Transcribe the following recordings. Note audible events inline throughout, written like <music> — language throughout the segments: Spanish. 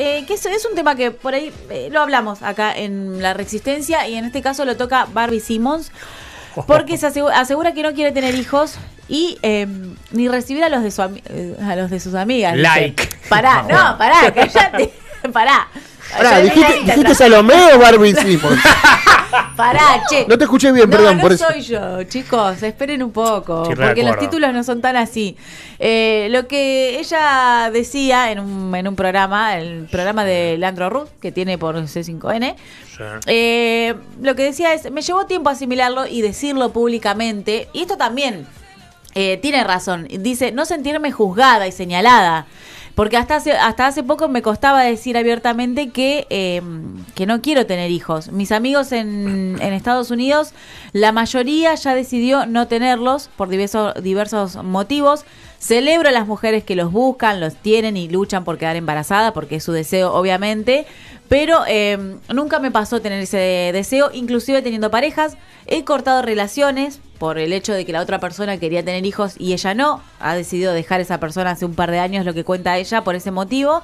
Eh, que es, un tema que por ahí eh, lo hablamos acá en La Resistencia y en este caso lo toca Barbie Simmons <laughs> porque se asegura, que no quiere tener hijos y em, ni recibir a los de su eh, a los de sus amigas. Like. Pará, <laughs> no, pará, cállate. <laughs> Pará. ¿dijiste, dijiste Salomé o Barbie Simmons? No te escuché bien, perdón. No por eso. soy yo, chicos. Esperen un poco. porque los títulos no son tan así. Eh, lo que ella decía en un, en un programa, el programa de Landro Ruth, que tiene por C5N, eh, lo que decía es: me llevó tiempo asimilarlo y decirlo públicamente. Y esto también eh, tiene razón. Dice: no sentirme juzgada y señalada. Porque hasta hace, hasta hace poco me costaba decir abiertamente que, em, que no quiero tener hijos. Mis amigos <coughs> en, Estados Unidos, la mayoría ya decidió no tenerlos por diversos diversos motivos. Celebro a las mujeres que los buscan, los tienen y luchan por quedar embarazadas, porque es su deseo, obviamente. Pero em, nunca me pasó tener ese deseo, inclusive teniendo parejas. He cortado relaciones por el hecho de que la otra persona quería tener hijos y ella no. Ha decidido dejar a esa persona hace un par de años, lo que cuenta ella, por ese motivo.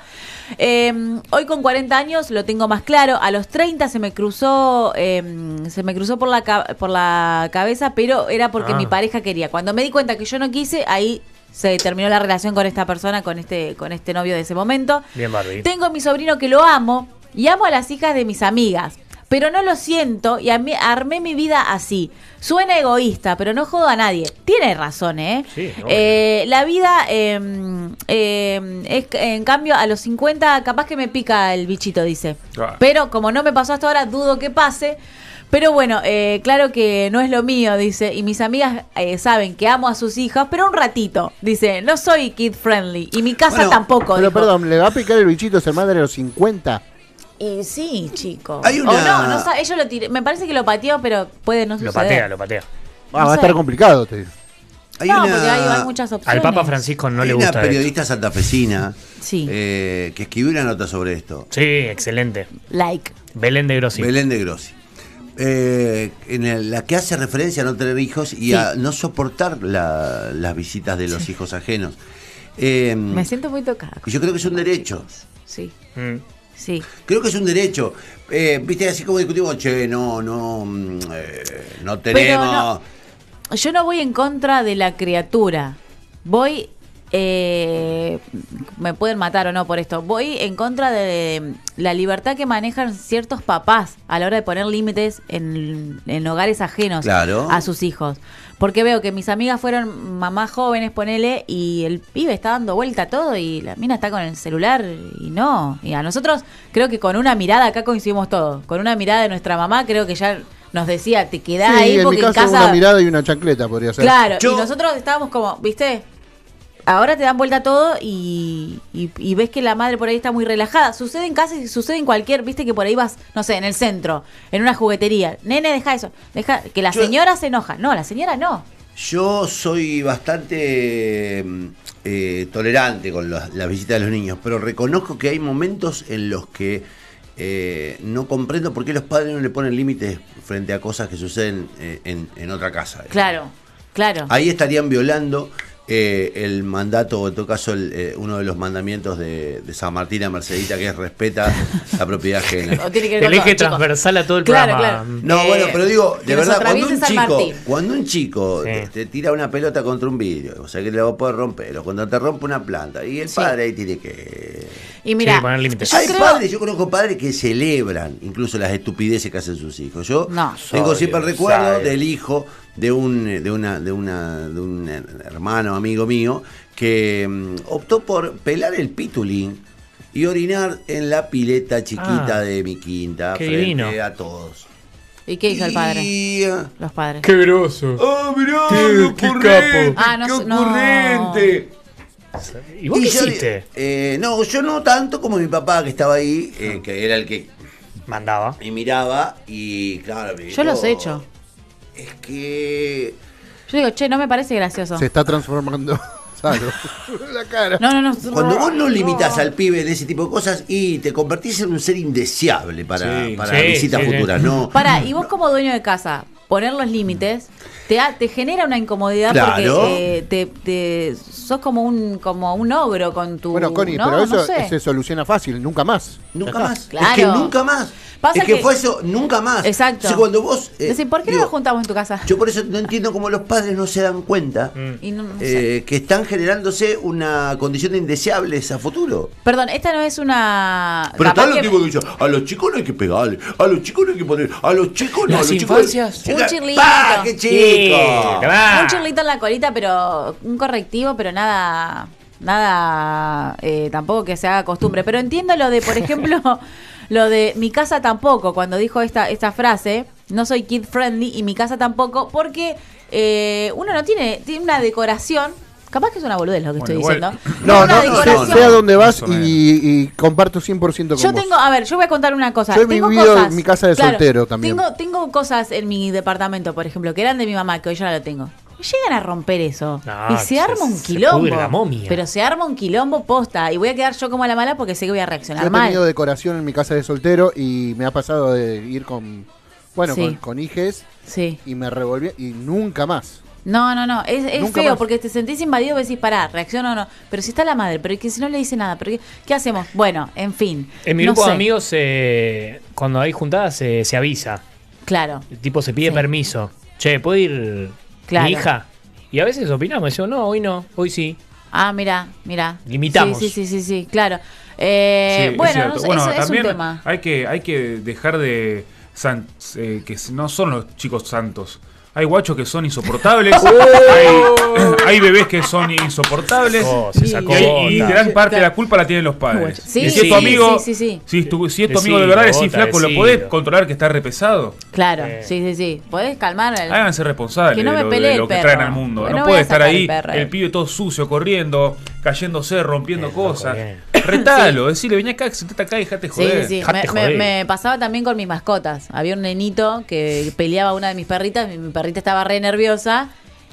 Em, hoy con 40 años lo tengo más claro. A los 30 se me cruzó, em, se me cruzó por, la, por la cabeza, pero era porque ah. mi pareja quería. Cuando me di cuenta que yo no quise, ahí se terminó la relación con esta persona, con este, con este novio de ese momento. Bien, Tengo a mi sobrino que lo amo, y amo a las hijas de mis amigas. Pero no lo siento y mí, armé mi vida así. Suena egoísta, pero no jodo a nadie. Tiene razón, ¿eh? Sí, eh la vida, em, em, es, en cambio, a los 50 capaz que me pica el bichito, dice. Ah. Pero como no me pasó hasta ahora, dudo que pase. Pero bueno, eh, claro que no es lo mío, dice. Y mis amigas eh, saben que amo a sus hijas, pero un ratito. Dice, no soy kid friendly. Y mi casa tampoco. Pero perdón, ¿le va a picar el bichito a ser madre a los 50? sí, chico. Hay no, no lo Me parece que lo pateó, pero puede no suceder. Lo patea, lo patea. Ah, va a estar complicado, porque hay, muchas opciones. Al Papa Francisco no le gusta. Una periodista santafesina sí. Eh, que escribió una nota sobre esto. Sí, excelente. Like. Belén de Grossi. Belén de Grossi. Eh, en la que hace referencia a no tener hijos y a no soportar las visitas de los hijos ajenos. Em, me siento muy tocada. Yo creo que es un derecho. Sí. Mm. Sí. Creo que es un derecho. Eh, viste, así como discutimos, che, no, no, mm, eh, no tenemos... yo no voy en contra de la criatura. Voy... Eh, me pueden matar o no por esto. Voy en contra de la libertad que manejan ciertos papás a la hora de poner límites en, hogares ajenos a sus hijos. Porque veo que mis amigas fueron mamás jóvenes, ponele, y el pibe está dando vuelta todo y la mina está con el celular y no. Y a nosotros creo que con una mirada acá coincidimos todos. Con una mirada de nuestra mamá creo que ya nos decía, te quedás ahí porque una mirada y una chancleta podría ser. Claro, y nosotros estábamos como, ¿viste? ahora te dan vuelta todo y, ves que la madre por ahí está muy relajada. Sucede en casa y sucede en cualquier, viste que por ahí vas, no sé, en el centro, en una juguetería. Nene, deja eso. Deja que la señora se enoja. No, la señora no. Yo soy bastante mm, eh, tolerante con la las visitas de los niños, pero reconozco que hay momentos en los que eh, no comprendo por qué los padres no le ponen límites frente a cosas que suceden eh, en, otra casa. Claro, claro. Ahí estarían violando eh, el mandato, o en todo caso, eh, uno de los mandamientos de, San Martín a Mercedita, que es respeta <laughs> la propiedad ajena. el eje transversal a todo el No, eh, bueno, pero digo, de verdad, cuando un, chico, cuando un, chico, te tira una pelota contra un vidrio, o sea que le la poder romper, o cuando te rompe una planta, y el padre ahí tiene que y mira, hay padres, yo conozco padres que celebran incluso las estupideces que hacen sus hijos. Yo tengo siempre el recuerdo del hijo de un, de una, de una, de un hermano, amigo mío, que mm, optó por pelar el pitulín y orinar en la pileta chiquita ah, de mi quinta frente a todos. ¿Y qué hizo el padre? Los padres. ¡Qué groso! ¡Oh, Qué, capo. ¡Qué ocurrente! Ah, ¿Y vos qué hiciste? Eh, no, yo no tanto como mi papá que estaba ahí, eh, que era el que mandaba y miraba y claro. yo los he hecho. Es que yo digo, che, no me parece gracioso. Se está transformando. <laughs> La cara. No, no, no. Cuando vos no limitas al pibe de ese tipo de cosas y te convertís en un ser indeseable para, la para visitas futuras, ¿no? Para, y vos como dueño de casa, poner los límites te, genera una incomodidad porque eh, te, sos como un como un ogro con tu. Bueno, Connie, pero eso se soluciona fácil, nunca más. Nunca más. que nunca más es que, fue eso, nunca más. Exacto. O cuando vos. Eh, Decir, ¿por qué no nos juntamos en tu casa? Yo por eso no entiendo cómo los padres no se dan cuenta mm. eh, que están generándose una condición de indeseables a futuro. Perdón, esta no es una. Pero está lo que a los chicos no hay que pegarle, a los chicos no hay que poner, a los chicos no, Las a los infancias. Un chirlito. ¡Pah, qué chico! un chirlito en la colita, pero un correctivo, pero nada nada eh, tampoco que se haga costumbre. Pero entiendo lo de, por <laughs> ejemplo, lo de mi casa tampoco, cuando dijo esta, esta frase, no soy kid friendly y mi casa tampoco, porque eh, uno no tiene, tiene una decoración Capaz que es una boludez lo que estoy diciendo. No, no, no, vas y, y, comparto 100% con Yo tengo, a ver, yo voy a contar una cosa. Yo he vivido en mi casa de soltero también. Tengo, tengo cosas en mi departamento, por ejemplo, que eran de mi mamá, que hoy yo no lo tengo llegan a romper eso. Ah, y se, arma un quilombo. Pero se arma un quilombo posta. Y voy a quedar yo como a la mala porque sé que voy a reaccionar yo mal. He tenido decoración en mi casa de soltero y me ha pasado de ir con. Bueno, con, hijes. Sí. Y me revolví y nunca más. No, no, no, es, feo porque te sentís invadido y decís, pará, reacciono o no. Pero si está la madre, pero que si no le dice nada, pero qué, hacemos? Bueno, en fin. En mi grupo de amigos, eh, cuando hay juntadas, eh, se avisa. Claro. El tipo se pide permiso. Che, ¿puedo ir mi hija. Y a veces opinamos, yo no, hoy no, hoy sí. Ah, mira, mira. Limitamos. Sí, sí, sí, sí, claro. bueno, bueno también Hay que, hay que dejar de... Eh, que no son los chicos santos. Hay guachos que son insoportables. <laughs> Oh. <clears throat> hay, bebés que son insoportables. Oh, y, gran parte de la culpa la tienen los padres. si es tu amigo, si, es tu amigo de verdad, sí, flaco, lo podés controlar que está repesado. Claro, sí, sí, sí. Podés calmar. El... Háganse responsables que no me de, lo, que traen al mundo. no, puede estar ahí el, pibe todo sucio, corriendo, cayéndose, rompiendo cosas. Retalo, decirle, vení acá, sentate acá y dejate joder. Sí, sí, me, pasaba también con mis mascotas. Había un nenito que peleaba a una de mis perritas, mi, perrita estaba re nerviosa.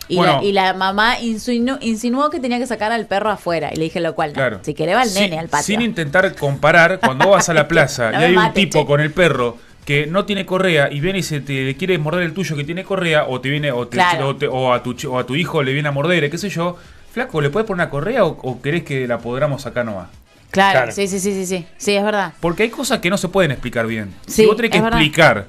Y, la, mamá insinuó, que tenía que sacar al perro afuera. Y le dije lo cual, claro. si quiere va al nene al patio. Sin intentar comparar, cuando vas a la <laughs> plaza y hay un tipo con el perro que no tiene correa y viene y se te quiere morder el tuyo que tiene correa o te viene o, a, tu, o a tu hijo le viene a morder, qué sé yo, flaco, ¿le puedes poner una correa o, o querés que la podamos sacar nomás? Claro, Sí, sí, sí, sí, sí, es verdad. Porque hay cosas que no se pueden explicar bien. si vos tenés que explicar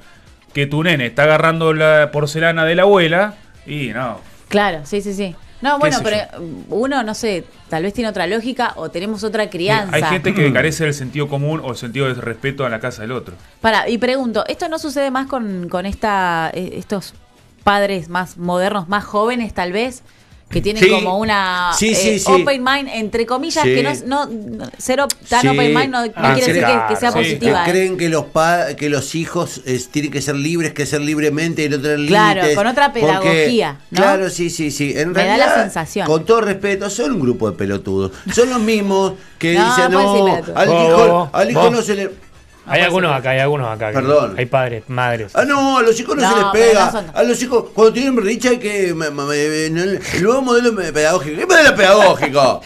que tu nene está agarrando la porcelana de la abuela, y no. Claro, sí, sí, sí. No, bueno, pero eh, uno, no sé, tal vez tiene otra lógica o tenemos otra crianza. Hay gente que mm. carece del sentido común o el sentido de respeto a la casa del otro. Para, y pregunto, ¿esto no sucede más con, esta, eh, estos padres más modernos, más jóvenes tal vez? que tienen como una eh, sí, sí, open mind, entre comillas, que no, no, tan open mind no, quiere ah, decir que, sea positiva. Que eh. creen que los pa que los hijos tienen que ser libres, que ser libremente y no tener Claro, con otra pedagogía. Claro, sí, sí, sí. Me da la sensación. Con todo respeto, son un grupo de pelotudos. Son los mismos que <laughs> dicen, no, al hijo, oh, al hijo no se le hay ah, algunos acá, hay algunos acá. Perdón. Hay padres, madres. Ah, no, a los chicos no, se les pega. A los chicos, cuando tienen berrincha hay que. Me, el nuevo modelo pedagógico. ¿Qué modelo pedagógico?